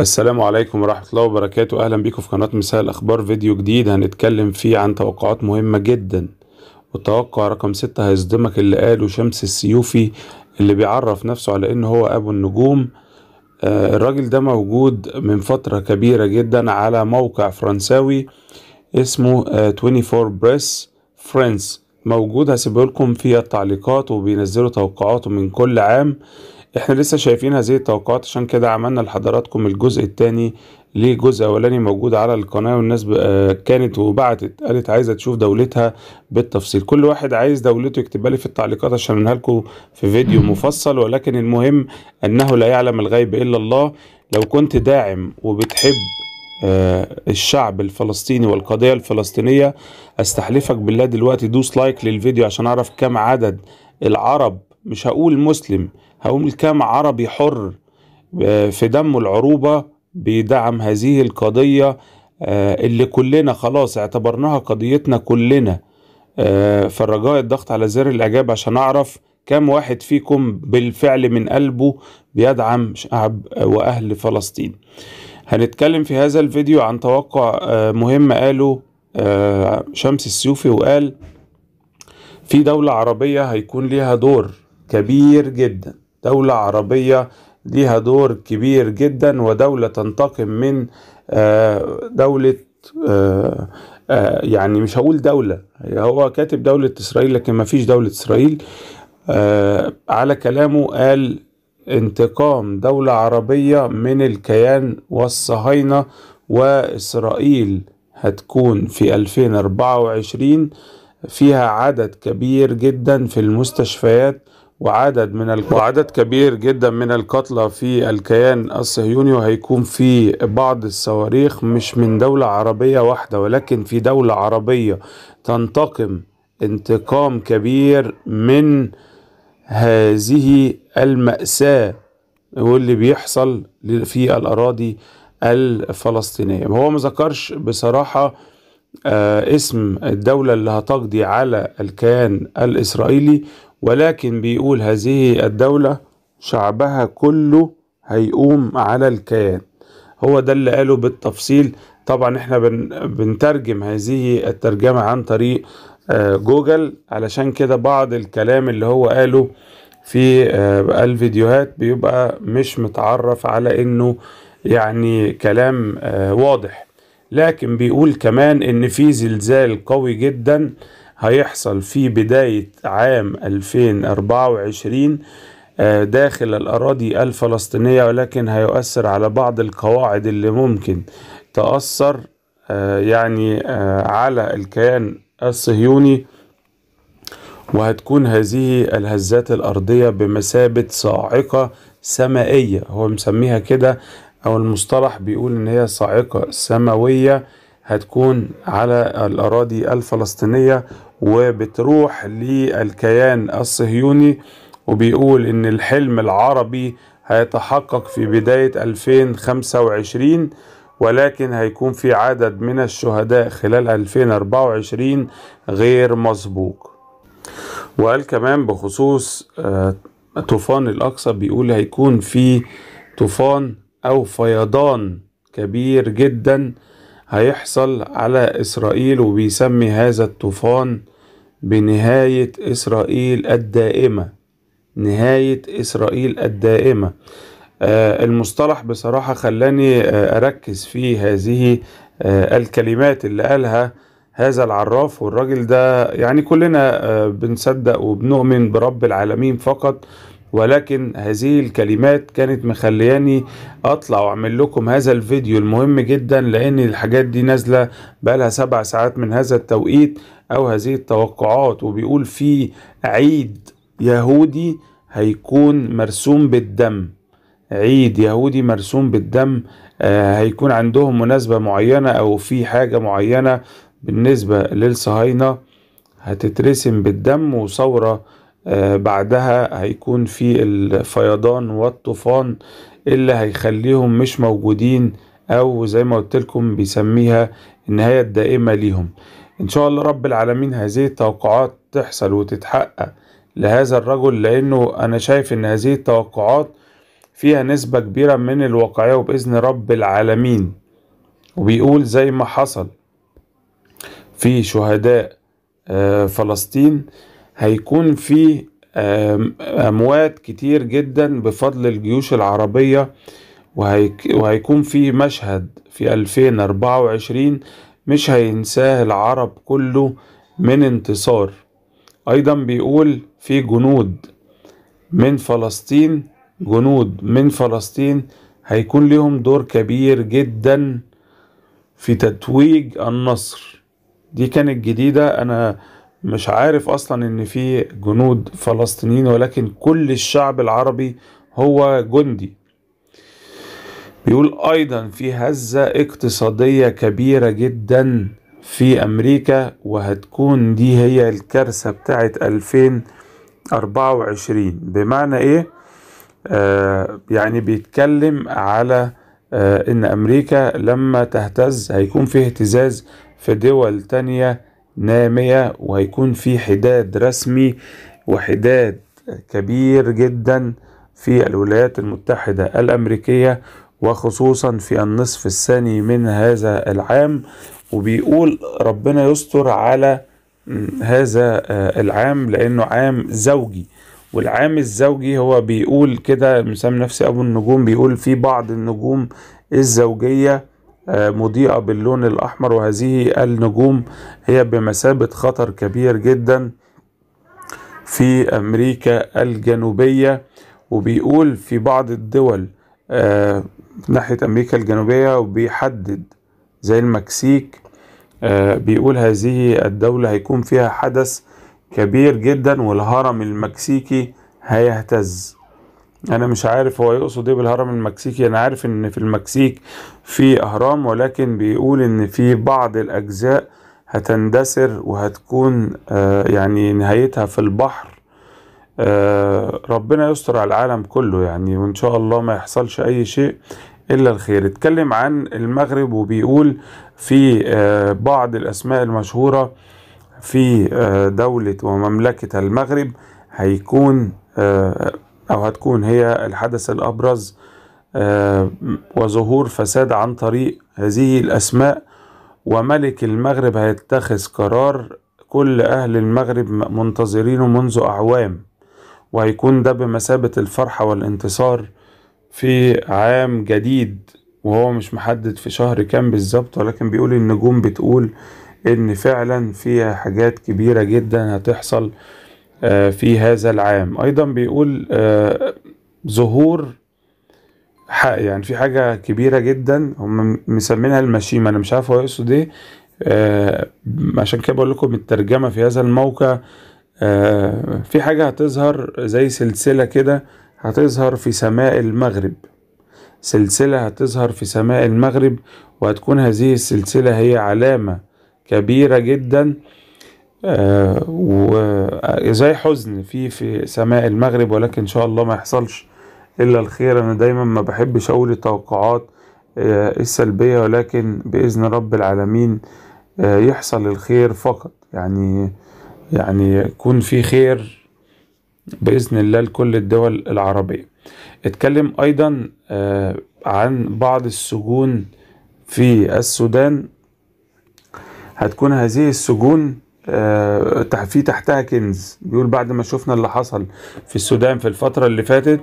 السلام عليكم ورحمة الله وبركاته أهلا بكم في قناة مساء الأخبار فيديو جديد هنتكلم فيه عن توقعات مهمة جدا والتوقع رقم ستة هيصدمك اللي قاله شمس السيوفي اللي بيعرف نفسه على إن هو أبو النجوم آه الراجل ده موجود من فترة كبيرة جدا على موقع فرنساوي اسمه آه 24 بريس فرنس موجود هسيبه لكم في التعليقات وبينزلوا توقعاته من كل عام احنا لسه شايفين هذه التوقعات عشان كده عملنا لحضراتكم الجزء الثاني ليه جزء اولاني موجود على القناه والناس آه، كانت وبعتت قالت عايزه تشوف دولتها بالتفصيل كل واحد عايز دولته يكتبها لي في التعليقات عشان انها لكم في فيديو مفصل ولكن المهم انه لا يعلم الغيب الا الله لو كنت داعم وبتحب آه، الشعب الفلسطيني والقضيه الفلسطينيه استحلفك بالله دلوقتي دوس لايك للفيديو عشان اعرف كم عدد العرب مش هقول مسلم هقول كام عربي حر آه، في دمه العروبة بيدعم هذه القضية آه، اللي كلنا خلاص اعتبرناها قضيتنا كلنا آه، فالرجاء الضغط على زر الإعجاب عشان أعرف كم واحد فيكم بالفعل من قلبه بيدعم شعب وأهل فلسطين هنتكلم في هذا الفيديو عن توقع مهم قاله شمس السيوفي وقال في دولة عربية هيكون ليها دور كبير جدا دولة عربية ليها دور كبير جدا ودولة تنتقم من آه، دولة آه، آه، يعني مش هقول دولة هو كاتب دولة إسرائيل لكن ما فيش دولة إسرائيل على كلامه قال انتقام دولة عربية من الكيان والصهاينة وإسرائيل هتكون في 2024 فيها عدد كبير جدا في المستشفيات وعدد من ال... وعدد كبير جدا من القتلى في الكيان الصهيوني وهيكون في بعض الصواريخ مش من دولة عربية واحدة ولكن في دولة عربية تنتقم انتقام كبير من هذه المأساة واللي بيحصل في الأراضي الفلسطينية هو ما ذكرش بصراحة آه اسم الدولة اللي هتقضي على الكيان الإسرائيلي ولكن بيقول هذه الدولة شعبها كله هيقوم على الكيان هو ده اللي قاله بالتفصيل طبعا احنا بنترجم هذه الترجمة عن طريق آه، جوجل علشان كده بعض الكلام اللي هو قاله في آه، الفيديوهات بيبقى مش متعرف على انه يعني كلام آه، واضح لكن بيقول كمان ان في زلزال قوي جدا هيحصل في بداية عام 2024 آه، داخل الأراضي الفلسطينية ولكن هيؤثر على بعض القواعد اللي ممكن تأثر آه، يعني آه، على الكيان الصهيوني وهتكون هذه الهزات الأرضية بمثابة صاعقة سمائية هو مسميها كده أو المصطلح بيقول إن هي صاعقة سماوية هتكون على الأراضي الفلسطينية وبتروح للكيان الصهيوني وبيقول ان الحلم العربي هيتحقق في بداية 2025 ولكن هيكون في عدد من الشهداء خلال 2024 غير مسبوق وقال كمان بخصوص آه، طوفان الأقصى بيقول هيكون في طوفان أو فيضان كبير جدا هيحصل على إسرائيل وبيسمي هذا الطوفان بنهاية إسرائيل الدائمة نهاية إسرائيل الدائمة آه، المصطلح بصراحة خلاني آه، أركز في هذه آه، الكلمات اللي قالها هذا العراف والراجل ده يعني كلنا بنصدق وبنؤمن برب العالمين فقط ولكن هذه الكلمات كانت مخلياني اطلع واعمل لكم هذا الفيديو المهم جدا لان الحاجات دي نازله بقالها سبع ساعات من هذا التوقيت او هذه التوقعات وبيقول في عيد يهودي هيكون مرسوم بالدم عيد يهودي مرسوم بالدم آه، هيكون عندهم مناسبة معينة او في حاجة معينة بالنسبة للصهاينة هتترسم بالدم وثورة آه، بعدها هيكون في الفيضان والطوفان اللي هيخليهم مش موجودين او زي ما قلت لكم بيسميها النهاية الدائمة ليهم ان شاء الله رب العالمين هذه التوقعات تحصل وتتحقق لهذا الرجل لانه انا شايف ان هذه التوقعات فيها نسبة كبيرة من الواقعية وبإذن رب العالمين وبيقول زي ما حصل في شهداء آه، فلسطين هيكون في أموات كتير جدا بفضل الجيوش العربية وهيكون في مشهد في 2024 مش هينساه العرب كله من انتصار أيضا بيقول في جنود من فلسطين جنود من فلسطين هيكون لهم دور كبير جدا في تتويج النصر دي كانت جديدة أنا مش عارف اصلا ان في جنود فلسطينيين ولكن كل الشعب العربي هو جندي بيقول ايضا في هزة اقتصادية كبيرة جدا في امريكا وهتكون دي هي الكارثة بتاعت 2024 بمعنى ايه آه يعني بيتكلم على آه ان امريكا لما تهتز هيكون في اهتزاز في دول تانية ناميه وهيكون في حداد رسمي وحداد كبير جدا في الولايات المتحدة الأمريكية وخصوصا في النصف الثاني من هذا العام وبيقول ربنا يستر على هذا آه، العام لأنه عام زوجي والعام الزوجي هو بيقول كده مسمى نفسي أبو النجوم بيقول في بعض النجوم الزوجية مضيئة باللون الأحمر وهذه النجوم هي بمثابة خطر كبير جدا في أمريكا الجنوبية وبيقول في بعض الدول آه، ناحية أمريكا الجنوبية وبيحدد زي المكسيك آه، بيقول هذه الدولة هيكون فيها حدث كبير جدا والهرم المكسيكي هيهتز انا مش عارف هو يقصد ايه بالهرم المكسيكي انا عارف ان في المكسيك في اهرام ولكن بيقول ان في بعض الاجزاء هتندثر وهتكون آه يعني نهايتها في البحر آه ربنا يستر على العالم كله يعني وان شاء الله ما يحصلش اي شيء الا الخير اتكلم عن المغرب وبيقول في آه بعض الاسماء المشهورة في آه، دولة ومملكة المغرب هيكون آه، أو هتكون هي الحدث الأبرز آه، وظهور فساد عن طريق هذه الأسماء وملك المغرب هيتخذ قرار كل أهل المغرب منتظرينه منذ أعوام وهيكون ده بمثابة الفرحة والانتصار في عام جديد وهو مش محدد في شهر كام بالظبط ولكن بيقول النجوم بتقول ان فعلا فيها حاجات كبيرة جدا هتحصل آه، في هذا العام ايضا بيقول آه، ظهور يعني في حاجة كبيرة جدا هم مسمينها المشيمة أنا مش عارف هو يقصد إيه آه، عشان كده بقول لكم الترجمة في هذا الموقع في حاجة هتظهر زي سلسلة كده هتظهر في سماء المغرب سلسلة هتظهر في سماء المغرب وهتكون هذه السلسلة هي علامة كبيرة جدا آه، وزي آه، حزن في في سماء المغرب ولكن ان شاء الله ما يحصلش الا الخير انا دايما ما بحبش اقول التوقعات آه، السلبيه ولكن باذن رب العالمين يحصل الخير فقط يعني يعني يكون في خير باذن الله لكل الدول العربيه اتكلم ايضا عن بعض السجون في السودان هتكون هذه السجون آه، في تحتها كنز بيقول بعد ما شفنا اللي حصل في السودان في الفترة اللي فاتت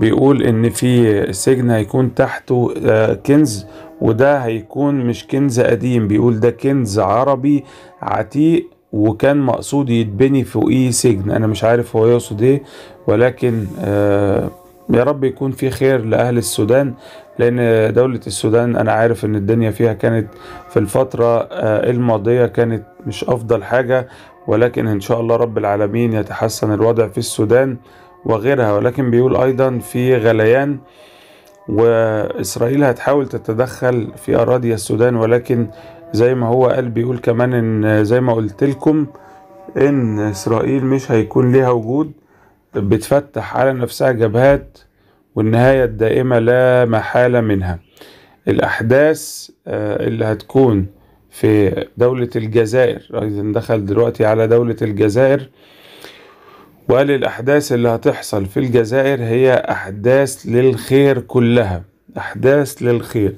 بيقول ان في سجن هيكون تحته آه، كنز وده هيكون مش كنز قديم بيقول ده كنز عربي عتيق وكان مقصود يتبني فوقيه سجن انا مش عارف هو يقصد ايه ولكن آه، يا رب يكون في خير لأهل السودان لأن دولة السودان أنا عارف إن الدنيا فيها كانت في الفترة الماضية كانت مش أفضل حاجة ولكن إن شاء الله رب العالمين يتحسن الوضع في السودان وغيرها ولكن بيقول أيضا في غليان وإسرائيل هتحاول تتدخل في أراضي السودان ولكن زي ما هو قال بيقول كمان إن زي ما قلت لكم إن إسرائيل مش هيكون ليها وجود بتفتح على نفسها جبهات والنهاية الدائمة لا محالة منها الأحداث آه، اللي هتكون في دولة الجزائر ايضا دخل دلوقتي على دولة الجزائر وقال الأحداث اللي هتحصل في الجزائر هي أحداث للخير كلها أحداث للخير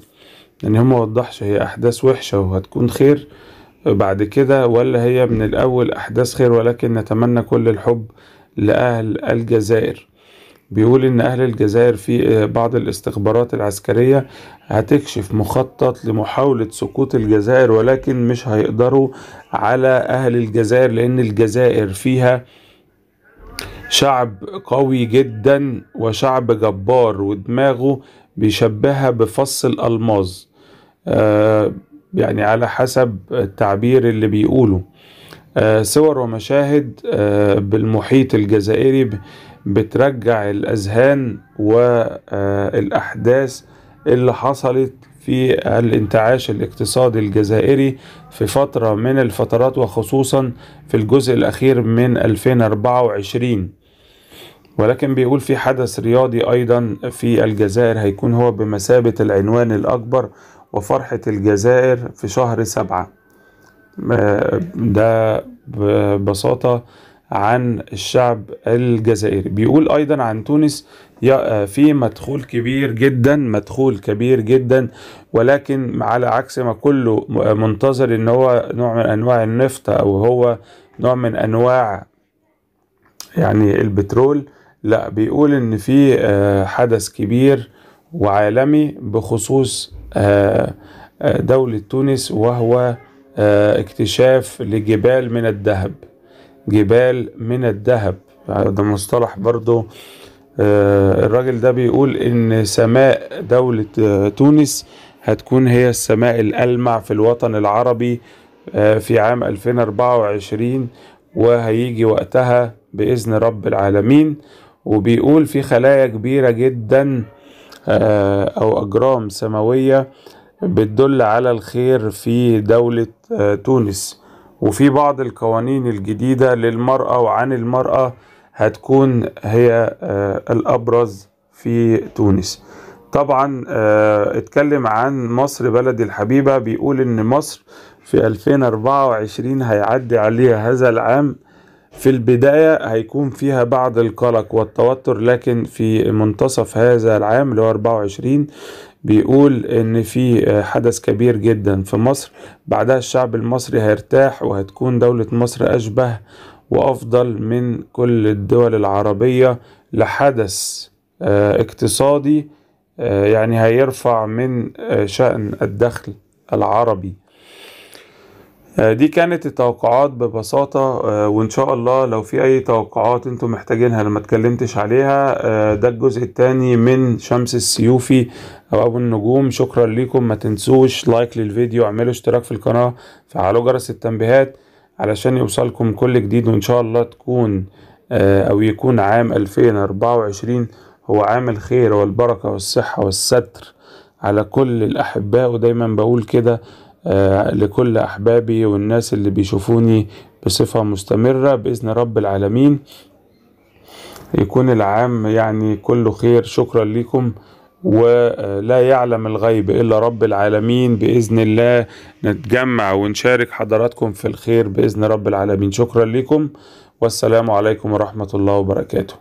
يعني هم وضحش هي أحداث وحشة وهتكون خير بعد كده ولا هي من الأول أحداث خير ولكن نتمنى كل الحب لأهل الجزائر بيقول ان اهل الجزائر في آه، بعض الاستخبارات العسكرية هتكشف مخطط لمحاولة سقوط الجزائر ولكن مش هيقدروا على اهل الجزائر لان الجزائر فيها شعب قوي جدا وشعب جبار ودماغه بيشبهها بفص الالماز آه، يعني على حسب التعبير اللي بيقوله آه، صور ومشاهد بالمحيط الجزائري بترجع الأذهان والأحداث اللي حصلت في الانتعاش الاقتصادي الجزائري في فترة من الفترات وخصوصا في الجزء الأخير من 2024 ولكن بيقول في حدث رياضي أيضا في الجزائر هيكون هو بمثابة العنوان الأكبر وفرحة الجزائر في شهر سبعة آه، ده ببساطة عن الشعب الجزائري بيقول أيضا عن تونس آه، في مدخول كبير جدا مدخول كبير جدا ولكن على عكس ما كله آه، منتظر ان هو نوع من انواع النفط او هو نوع من انواع يعني البترول لا بيقول ان في آه، حدث كبير وعالمي بخصوص دولة تونس وهو اكتشاف لجبال من الذهب جبال من الذهب ده مصطلح برضو آه، الراجل ده بيقول ان سماء دولة آه، تونس هتكون هي السماء الألمع في الوطن العربي آه، في عام 2024 وهيجي وقتها بإذن رب العالمين وبيقول في خلايا كبيرة جدا أو أجرام سماوية بتدل على الخير في دولة تونس وفي بعض القوانين الجديدة للمرأة وعن المرأة هتكون هي آه، الأبرز في تونس طبعا آه، اتكلم عن مصر بلدي الحبيبة بيقول ان مصر في 2024 هيعدي عليها هذا العام في البداية هيكون فيها بعض القلق والتوتر لكن في منتصف هذا العام اللي هو 24 بيقول ان في آه، حدث كبير جدا في مصر بعدها الشعب المصري هيرتاح وهتكون دولة مصر اشبه وافضل من كل الدول العربية لحدث آه، اقتصادي آه، يعني هيرفع من شأن الدخل العربي آه، دي كانت التوقعات ببساطة آه، وإن شاء الله لو في أي توقعات أنتم محتاجينها لما اتكلمتش عليها آه، ده الجزء الثاني من شمس السيوفي أو أبو النجوم شكرا لكم ما تنسوش لايك للفيديو اعملوا اشتراك في القناة فعلوا جرس التنبيهات علشان يوصلكم كل جديد وإن شاء الله تكون أو يكون عام 2024 هو عام الخير والبركة والصحة والستر على كل الأحباء ودايما بقول كده آه، لكل أحبابي والناس اللي بيشوفوني بصفة مستمرة بإذن رب العالمين يكون العام يعني كله خير شكرا لكم ولا يعلم الغيب إلا رب العالمين بإذن الله نتجمع ونشارك حضراتكم في الخير بإذن رب العالمين شكرا لكم والسلام عليكم ورحمة الله وبركاته